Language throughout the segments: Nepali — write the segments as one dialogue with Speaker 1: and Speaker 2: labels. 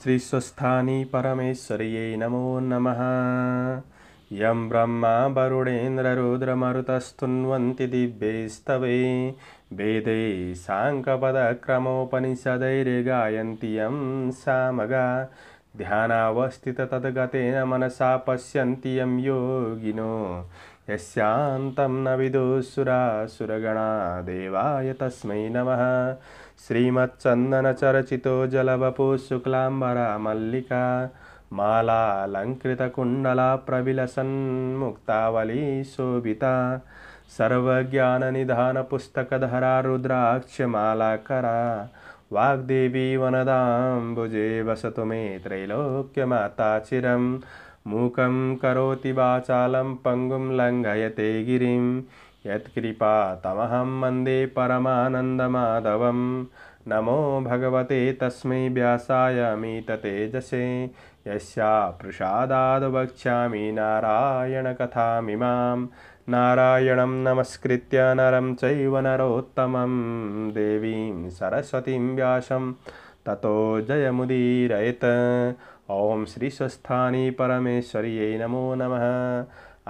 Speaker 1: श्री स्वस्थानी परमेश्वर्यै नमो नमः यं ब्रह्मा वरुणेन्द्ररुद्रमरुतस्तुन्वन्ति दिव्यैस्तवे वेदे साङ्कपदक्रमोपनिषदैर्गायन्ति यं सामगा ध्यानावस्थिततद्गतेन मनसा पश्यन्ति योगिनो यस्यान्तं न विदुः सुरासुरगणा देवाय तस्मै नमः శ్రీమచ్చందనచరచితో జలవపు శుక్లాంబర మల్లిక మాలాలంకృత కుండల ప్రవిలసన్ ముక్తావళి శోభిత సర్వజ్ఞాన నిధాన పుస్తకధర రుద్రాక్షమాలాకర వాగ్దేవి వనదాంబుజే వసతు మే త్రైలోక్యమాతా చిరం మూకం కరోతి వాచాలం పంగుం లంఘయతే గిరిం यत्कृपा तमहं मन्दे परमानन्दमाधवं नमो भगवते तस्मै मीततेजसे ततेजसे यस्याप्रशादाद् वक्ष्यामि नारायणकथामिमां नारायणं नमस्कृत्य नरं चैव नरोत्तमं देवीं सरस्वतीं व्यासं ततो जयमुदीरयत् ॐ श्रीस्वस्थानि परमेश्वर्यै नमो नमः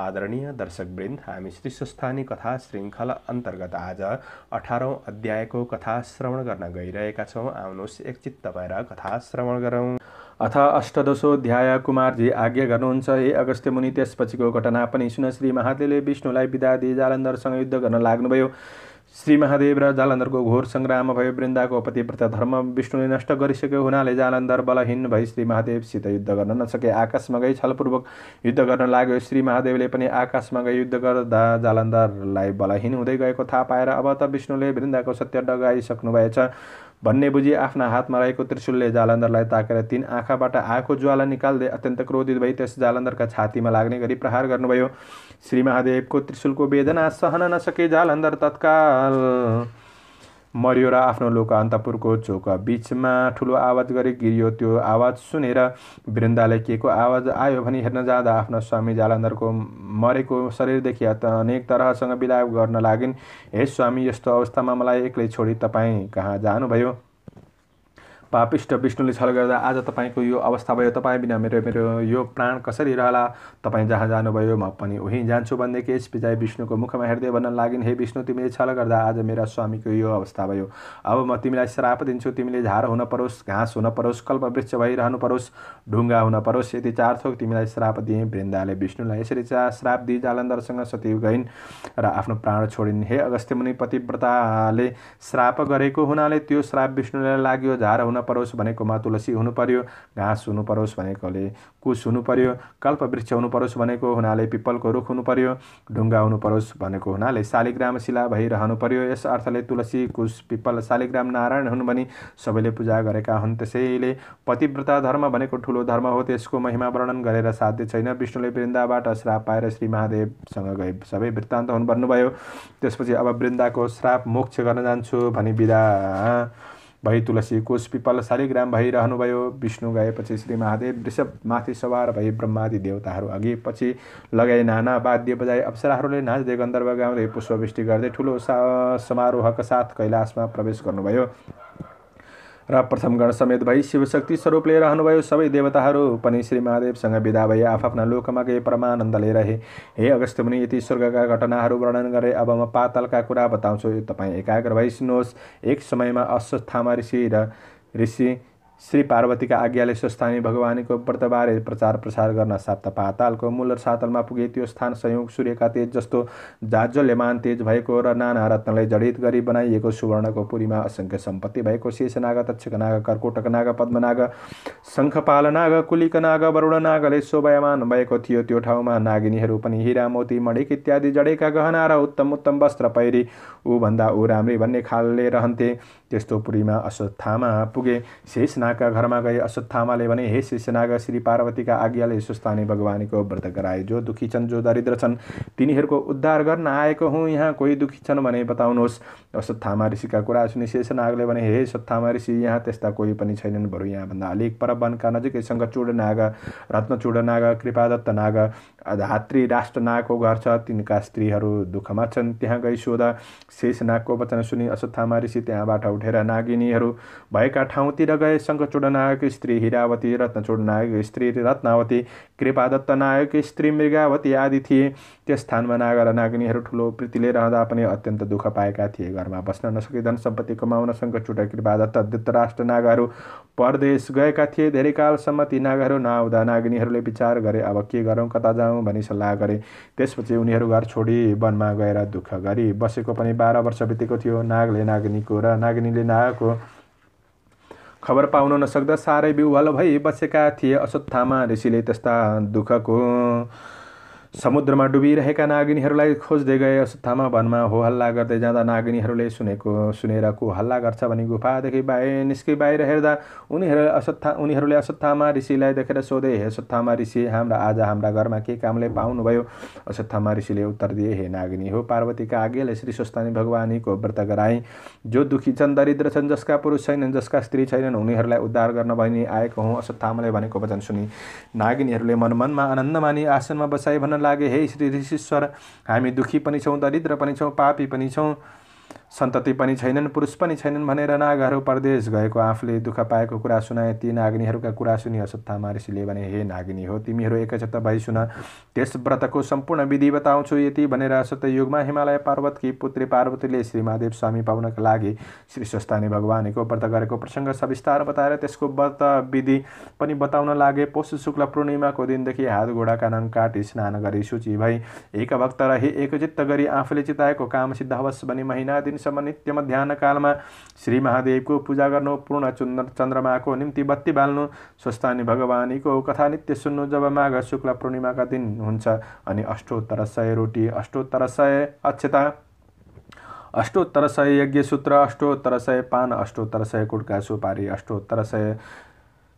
Speaker 1: आदरणीय दर्शकवृन्द हामी श्री स्वस्थानी कथा श्रृङ्खला अन्तर्गत आज अठारौँ अध्यायको कथा श्रवण गर्न गइरहेका छौँ आउनुहोस् एकचित्त भएर कथा श्रवण गरौँ अथ अध्याय कुमारजी आज्ञा गर्नुहुन्छ हे अगस्त्य मुनि त्यसपछिको घटना पनि सुन श्री महादेवले विष्णुलाई बिदा दिए जालन्धरसँग युद्ध गर्न लाग्नुभयो श्री महादेव र जालन्धरको घोर सङ्ग्राम भयो वृन्दाको पतिव्रत धर्म विष्णुले नष्ट गरिसकेको हुनाले जालन्धर बलहीन भई श्री महादेवसित युद्ध गर्न नसके आकाशमा गई छलपूर्वक युद्ध गर्न लाग्यो श्री महादेवले पनि आकाशमा गई युद्ध गर्दा जालन्धरलाई बलहीन हुँदै गएको थाहा पाएर अब त विष्णुले वृन्दाको सत्य डगाइसक्नु भएछ भन्ने बुझी आफ्ना हातमा रहेको त्रिशुलले जालन्धरलाई ताकेर तिन आँखाबाट आएको ज्वाला निकाल्दै अत्यन्त क्रोधित भई त्यस जालन्धरका छातीमा लाग्ने गरी प्रहार गर्नुभयो श्री महादेवको त्रिशुलको वेदना सहन नसके जालन्धर तत्काल मरियो र आफ्नो लोक अन्तपुरको चोक बिचमा ठुलो आवाज गरी गिरियो त्यो आवाज सुनेर वृन्दाले के को आवाज आयो भने हेर्न जाँदा आफ्नो स्वामी जालन्धरको मरेको शरीरदेखि अनेक तरहसँग विलाप गर्न लागिन् हे स्वामी यस्तो अवस्थामा मलाई एक्लै छोडी तपाईँ कहाँ जानुभयो पापिष्ट विष्णुले छल गर्दा आज तपाईँको यो अवस्था भयो तपाईँ बिना मेरो मेरो यो प्राण कसरी रहला तपाईँ जहाँ जानुभयो म पनि उहीँ जान्छु भनेदेखि यस विजय विष्णुको मुखमा हेर्दै भन्न लागिन् हे विष्णु तिमीले छल गर्दा आज मेरा स्वामीको यो अवस्था भयो अब म तिमीलाई श्राप दिन्छु तिमीले झार हुन परोस् घाँस हुन परोस् कल्प वृक्ष भइरहनु परोस् ढुङ्गा हुन परोस् यति चार थोक तिमीलाई श्राप दिएँ वृन्दाले विष्णुलाई यसरी चा श्राप दिए जालन्धरसँग सती गइन् र आफ्नो प्राण छोडिन् हे अगस्त्य मुनि पतिव्रताले श्राप गरेको हुनाले त्यो श्राप विष्णुलाई लाग्यो झार हुन नपरोस् परोस् भनेकोमा तुलसी हुनु पर्यो घाँस हुनु परोस् भनेकोले कुश हुनु पर्यो कल्पवृक्ष हुनु परोस् भनेको हुनाले पिप्पलको रुख हुनु पर्यो ढुङ्गा हुनु परोस् भनेको हुनाले शालिग्राम शिला भइरहनु पर्यो यस अर्थले तुलसी कुश पिप्पल शालिग्राम नारायण हुनु भनी सबैले पूजा गरेका हुन् त्यसैले पतिव्रता धर्म भनेको ठुलो धर्म हो त्यसको महिमा वर्णन गरेर साध्य छैन विष्णुले वृन्दाबाट श्राप पाएर श्री महादेवसँग गए सबै वृत्तान्त हुन् भन्नुभयो त्यसपछि अब वृन्दाको श्राप मोक्ष गर्न जान्छु भनी बिदा भई तुलसी कुश पिपल शालिग्राम भइरहनुभयो विष्णु गएपछि श्री महादेव ऋषभ माथि सवार भई ब्रह्मादि देवताहरू अघि पछि लगाई नाना वाद्य बजाई अप्सराहरूले नाच्दै गन्धर्व गाउँदै पुष्पवृष्टि गर्दै ठुलो समारोहका साथ कैलाशमा प्रवेश गर्नुभयो र प्रथम गण समेत भई शिवशक्ति स्वरूपले रहनुभयो सबै देवताहरू पनि श्री महादेवसँग विदा भए आफ्ना लोकमा गए परमानन्दले रहे हे अगस्त मुनि यति स्वर्गका घटनाहरू वर्णन गरे अब म पातलका कुरा बताउँछु तपाईँ एकाग्र भई सुन्नुहोस् एक समयमा अस्वस्थामा ऋषि र ऋषि श्री पार्वतीका आज्ञाले स्वस्थानी भगवानीको व्रतबारे प्रचार प्रसार गर्न साप्त पातालको मूल सातलमा पुगे त्यो स्थान संयोग सूर्यका तेज जस्तो जाज्वल्यमान तेज भएको र नाना रत्नलाई जडित गरी बनाइएको सुवर्णको पुरीमा असङ्ख्य सम्पत्ति भएको शेषनाग कर्कोटक नाग पद्मनाग नाग शङ्खपाल नाग वरुण नागले शोभायमान भएको थियो त्यो ठाउँमा नागिनीहरू पनि हिरा मोती मणिक इत्यादि जडेका गहना र उत्तम उत्तम वस्त्र पहिरी ऊभन्दा ऊ राम्री भन्ने खालले रहन्थे त्यस्तो पुरीमा अश्वत्थामा पुगे शेष सिसेनाका घरमा गए थामाले भने हे सिसेनाका श्री पार्वतीका आज्ञाले सुस्तानी भगवानीको व्रत गराए जो दुःखी छन् जो दरिद्र छन् तिनीहरूको उद्धार गर्न आएको हुँ यहाँ कोही दुखी छन् भने बताउनुहोस् थामा ऋषिका कुरा सुनि शेषनागले भने हे थामा ऋषि यहाँ त्यस्ता कोही पनि छैनन् बरु यहाँभन्दा अलिक पर वनका नजिकै शङ्कचूड नाग रत्नचूड नाग कृपादत्त नाग धात्री नागको घर छ तिनका स्त्रीहरू दुःखमा छन् त्यहाँ गई सोधा नागको वचन सुनि थामा ऋषि त्यहाँबाट उठेर नागिनीहरू भएका ठाउँतिर गए कलंक नायक स्त्री हिरावती रत्न नायक स्त्री रत्नावती कृपादत्त नायक स्त्री मृगावती आदि थिए त्यस स्थानमा नागर नागिनीहरू ठुलो प्रीतिले रहँदा पनि अत्यन्त दुःख पाएका थिए घरमा बस्न नसके धन सम्पत्ति कमाउन सङ्कचुट कृपादत्त धृतराष्ट्र नागहरू परदेश गएका थिए धेरै कालसम्म ती नागहरू नआउँदा नागिनीहरूले विचार गरे अब के गरौँ कता जाउँ भनी सल्लाह गरे त्यसपछि उनीहरू घर छोडी वनमा गएर दुःख गरी बसेको पनि बाह्र वर्ष बितेको थियो नागले नागिनीको र नागिनीले नागको खबर पाउन नसक्दा साह्रै बिउवाल भई बसेका थिए अशोत्थामा ऋषिले त्यस्ता दुःखको समुद्रमा डुबिरहेका नागिनीहरूलाई खोज्दै गए अस्थामा वनमा हो हल्ला गर्दै जाँदा नागिनीहरूले सुनेको सुनेर को हल्ला गर्छ भने गुफादेखि बाहिर निस्के बाहिर हेर्दा उनीहरू असत्था उनीहरूले असत्थामा ऋषिलाई देखेर सोधे हे असत्थामा ऋषि हाम्रा आज हाम्रा घरमा के कामले पाउनुभयो असत्थामा ऋषिले उत्तर दिए हे नागिनी हो पार्वतीका आज्ञाले श्री स्वस्तानी भगवानीको व्रत गराएँ जो दुःखी छन् दरिद्र छन् जसका पुरुष छैनन् जसका स्त्री छैनन् उनीहरूलाई उद्धार गर्न भनी आएको हुँ असत्थामाले भनेको वचन सुनि नागिनीहरूले मनमनमा आनन्द मानि आसनमा बसाए भन्न लागे हे श्री ऋषिश्वर हामी दुखी पनि छौँ दरिद्र पनि छौँ पापी पनि छौँ सन्तति पनि छैनन् पुरुष पनि छैनन् भनेर नागहरू परदेश गएको आफूले दुःख पाएको कुरा सुनाए ती नागिनीहरूका कुरा सुनि अश्वत्थामा भने हे नागिनी हो तिमीहरू एकचोट भई सुन त्यस व्रतको सम्पूर्ण विधि बताउँछु यति भनेर सत्ययुगमा हिमालय पर्वतकी पुत्री पार्वतीले श्री महादेव स्वामी पाउनका लागि श्री स्वस्तानी भगवानीको व्रत गरेको प्रसङ्ग सविस्तार बताएर त्यसको व्रत विधि पनि बताउन लागे पौष शुक्ल पूर्णिमाको दिनदेखि हात घोडाका नङ काटी स्नान गरी सूची भई एक भक्त रहे एकचित्त गरी आफूले चिताएको काम सिद्ध हवस् भनी महिना दिन दिनसम्म ध्यान कालमा श्री महादेवको पूजा गर्नु पूर्ण चुन्द्र चन्द्रमाको निम्ति बत्ती बाल्नु स्वस्तानी भगवानीको कथा नित्य सुन्नु जब माघ शुक्ल पूर्णिमाका दिन हुन्छ अनि अष्टोत्तर सय रोटी अष्टोत्तर सय अक्षता अष्टोत्तर सय यज्ञसूत्र अष्टोत्तर सय पान अष्टोत्तर सय कुटका सुपारी अष्टोत्तर सय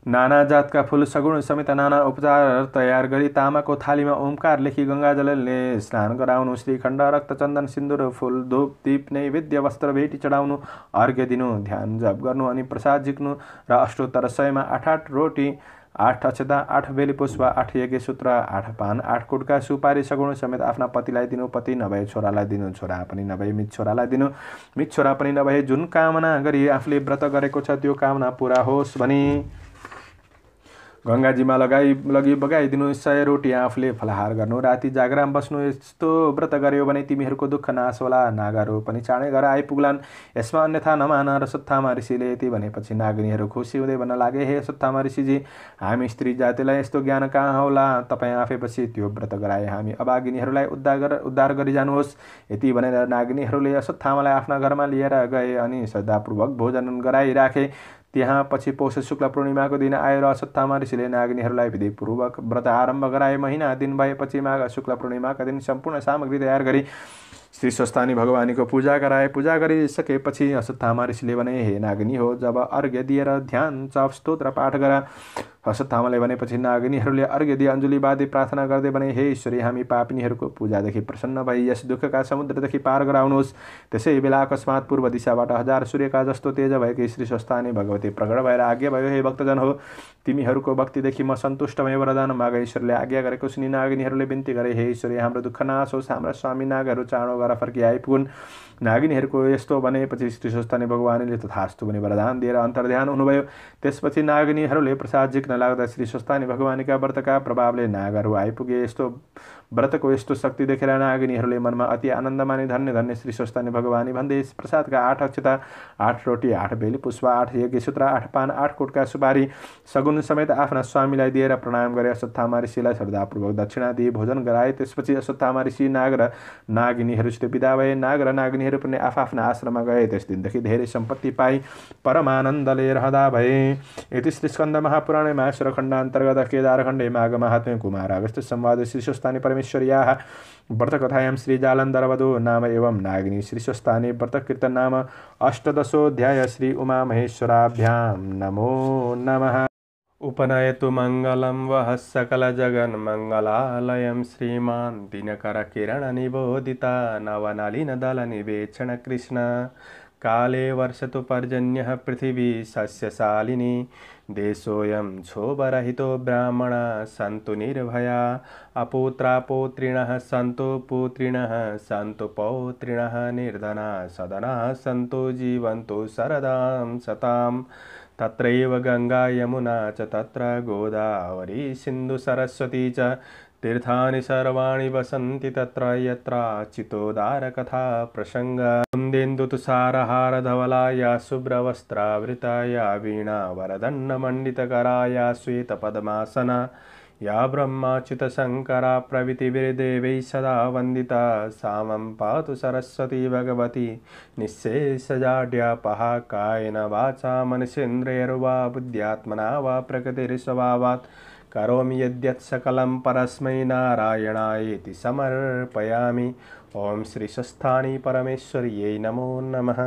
Speaker 1: नाना जातका फुल सगुण समेत नाना उपचारहरू तयार गरी तामाको थालीमा ओमकार लेखी गङ्गाजलले स्नान गराउनु श्रीखण्ड रक्तचन्दन सिन्दुर फुल धूप दीप नैवेद्य वस्त्र भेटी चढाउनु अर्घ्य दिनु ध्यान जप गर्नु अनि प्रसाद झिक्नु र अष्टोत्तर सयमा आठ आठ रोटी आठ अक्षता आठ बेली पुष्प आठ सूत्र आठ पान आठ कुटका सुपारी सगुण समेत आफ्ना पतिलाई दिनु पति नभए छोरालाई दिनु छोरा पनि नभए मित छोरालाई दिनु मित छोरा पनि नभए जुन कामना गरी आफूले व्रत गरेको छ त्यो कामना पुरा होस् भनी गङ्गाजीमा लगाई लगी बगाइदिनु सय रोटी आफूले फलाहार गर्नु राति जागराम बस्नु यस्तो व्रत गर्यो भने तिमीहरूको दुःख नाश होला नागहरू पनि चाँडै घर आइपुग्लान् यसमा अन्यथा नमान र सत्तामा ऋषिले यति भनेपछि नागिनीहरू खुसी हुँदै भन्न लागे हे सत्तामा ऋषिजी हामी स्त्री जातिलाई यस्तो ज्ञान कहाँ होला तपाईँ आफैपछि त्यो व्रत गराए हामी अभागिनीहरूलाई उद्धार उद्धार गरिजानुहोस् यति भनेर नागिनीहरूले सत्तामालाई आफ्ना घरमा लिएर गए अनि श्रद्धापूर्वक भोजन गराइराखे त्यहाँ पछि पौष शुक्ल पूर्णिमाको दिन आएर सत्तामा ऋषिले नागिनीहरूलाई विधिपूर्वक व्रत आरम्भ गराए महिना दिन भएपछि माघ शुक्ल पूर्णिमाका दिन सम्पूर्ण सामग्री तयार गरी श्री स्वस्थानी भगवानीको पूजा गराए पूजा गरिसकेपछि अश्वत्थामा ऋषिले भने हे नागिनी हो जब अर्घ्य दिएर ध्यान चप स्तोत्र पाठ गरा हर्षद थामाले भनेपछि नागिनीहरूले अर्घ्य दिए अञ्जुली प्रार्थना गर्दै भने हे ईश्वरी हामी पापिनीहरूको पूजादेखि प्रसन्न भई यस दुःखका समुद्रदेखि पार गराउनुहोस् त्यसै बेला अकस्मात पूर्व दिशाबाट हजार सूर्यका जस्तो तेज भएको श्री स्वस्थानी भगवती प्रगढ भएर आज्ञा भयो हे भक्तजन हो तिमीहरूको भक्तिदेखि म सन्तुष्ट भयो वरदान माग ईश्वरले आज्ञा गरेको सुनि नागिनीहरूले बिन्ती गरे हे ईश्वरी हाम्रो दुःख नाश होस् हाम्रा स्वामी नागहरू चाँडो गरेर फर्कि आइपुगुन् नागिनीहरूको यस्तो भनेपछि श्री स्वस्थानी भगवानले तथास्तु भने वरदान दिएर अन्तर्ध्यान हुनुभयो त्यसपछि नागिनीहरूले प्रसाद लाग्दा श्री स्वस्तानी भगवानीका व्रतका प्रभावले नागहरू आइपुगे यस्तो व्रतको यस्तो शक्ति देखेर नागिनीहरूले मनमा अति आनन्द माने धन्य धन्य श्री स्वस्तानी भगवानी भन्दै प्रसादका आठ अक्षता आठ रोटी आठ बेली पुष्पा आठ यज्ञसूत्र आठ पान आठ कोटका सुपारी सगुन समेत आफ्ना स्वामीलाई दिएर प्रणाम गरे अश्वत्थामा ऋषिलाई श्रद्धापूर्वक दक्षिणा दिए भोजन गराए त्यसपछि अश्वत्थामा ऋषि नाग र नागिनीहरूसित विदा भए नाग र नागिनीहरू पनि आफ्ना आश्रममा गए त्यस दिनदेखि धेरै सम्पत्ति पाए परमानन्दले रहँदा भए यति श्री स्कन्द महापुराणमा महासुरखण्ड अन्तर्गत केदारखण्डे माघ महात्मे कुमार अगस्त संवाद श्री स्वस्थानी परमे रामेश्वर्याः व्रतकथायां श्रीजालन्धरवधो नाम एवं नागिनी श्रीस्वस्थाने व्रतकीर्तन्नाम अष्टदशोऽध्याय श्री उमामहेश्वराभ्यां नमो नमः उपनयतु मङ्गलं वः सकलजगन्मङ्गलालयं श्रीमान् दिनकरकिरणनिबोधिता नवनलिनदलनिवेक्षणकृष्ण काले वर्षतु पर्जन्यः पृथिवी सस्यशालिनी देशोऽयं शोभरहितो ब्राह्मणा सन्तु निर्भया अपुत्रापौत्रिणः सन्तु पुत्रिणः सन्तु पौत्रिणः निर्धना सदनाः सन्तु जीवन्तु सरदां सतां तत्रैव गङ्गा यमुना च तत्र गोदावरी सिन्धुसरस्वती च तीर्थानि सर्वाणि वसन्ति तत्र यत्र चितोदारकथा प्रसङ्गा वीणा शुभ्रवस्त्रावृताया श्वेत श्वेतपद्मासना या ब्रह्माच्युतशङ्करा प्रवितिभिर्देवै सदा वन्दिता सामं पातु सरस्वती भगवती निःशेषजाड्यापहा कायेन वाचा मनसेन्द्रियर्वा बुद्ध्यात्मना वा प्रकृतिर्स्वभावात् करोमि यद्यत् सकलं परस्मै इति समर्पयामि ॐ श्रीषस्थानि परमेश्वर्यै नमो नमः